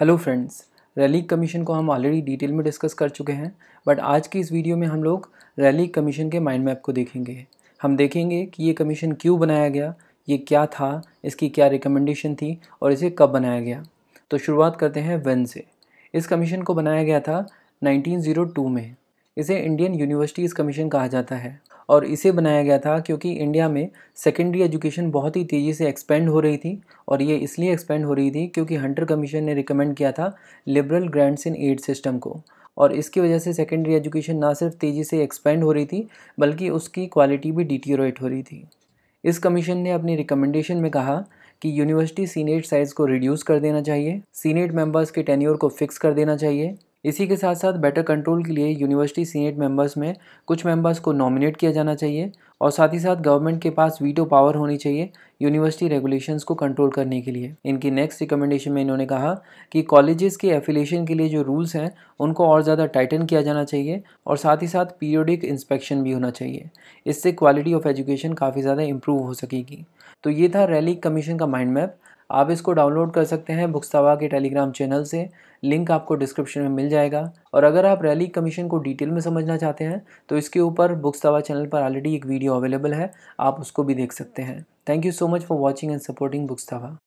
hello friends rally commission को हम already detail में डिस्कस कर चुके हैं बट आज की इस वीडियो में हम लोग रैली कमीशन के माइंड मैप को देखेंगे हम देखेंगे कि ये कमीशन क्यों बनाया गया ये क्या था इसकी क्या रिकमेंडेशन थी और इसे कब बनाया गया तो शुरुआत करते हैं वेन से इस कमीशन को बनाया गया था 1902 में इसे इंडियन यूनिवर्सिटीज़ कमीशन कहा जाता है और इसे बनाया गया था क्योंकि इंडिया में सेकेंडरी एजुकेशन बहुत ही तेज़ी से एक्सपेंड हो रही थी और ये इसलिए एक्सपेंड हो रही थी क्योंकि हंटर कमीशन ने रिकमेंड किया था liberal grants in aid system को और इसकी वजह से सेकेंडरी एजुकेशन ना सिर्फ तेज़ी से एक्सपेंड हो रही थी बल्कि उसकी क्वालिटी भी डिटीरोट हो रही थी इस कमीशन ने अपनी रिकमेंडेशन में कहा कि यूनिवर्सिटी सीनेट साइज़ को रिड्यूस कर देना चाहिए सीनेट मेंबर्स के टेन्योर को फिक्स कर देना चाहिए इसी के साथ साथ बेटर कंट्रोल के लिए यूनिवर्सिटी सीनेट मेंबर्स में कुछ मेंबर्स को नॉमिनेट किया जाना चाहिए और साथ ही साथ गवर्नमेंट के पास वीटो पावर होनी चाहिए यूनिवर्सिटी रेगुलेशंस को कंट्रोल करने के लिए इनकी नेक्स्ट रिकमेंडेशन में इन्होंने कहा कि कॉलेजेस के एफिलेशन के लिए जो रूल्स हैं उनको और ज़्यादा टाइटन किया जाना चाहिए और साथ ही साथ पीरियोडिक इंस्पेक्शन भी होना चाहिए इससे क्वालिटी ऑफ एजुकेशन काफ़ी ज़्यादा इंप्रूव हो सकेगी तो ये था रैली कमीशन का माइंड मैप आप इसको डाउनलोड कर सकते हैं बुक्सावा के टेलीग्राम चैनल से लिंक आपको डिस्क्रिप्शन में मिल जाएगा और अगर आप रैली कमीशन को डिटेल में समझना चाहते हैं तो इसके ऊपर बुक्सावा चैनल पर ऑलरेडी एक वीडियो अवेलेबल है आप उसको भी देख सकते हैं thank you so much for watching and supporting बुक्सावा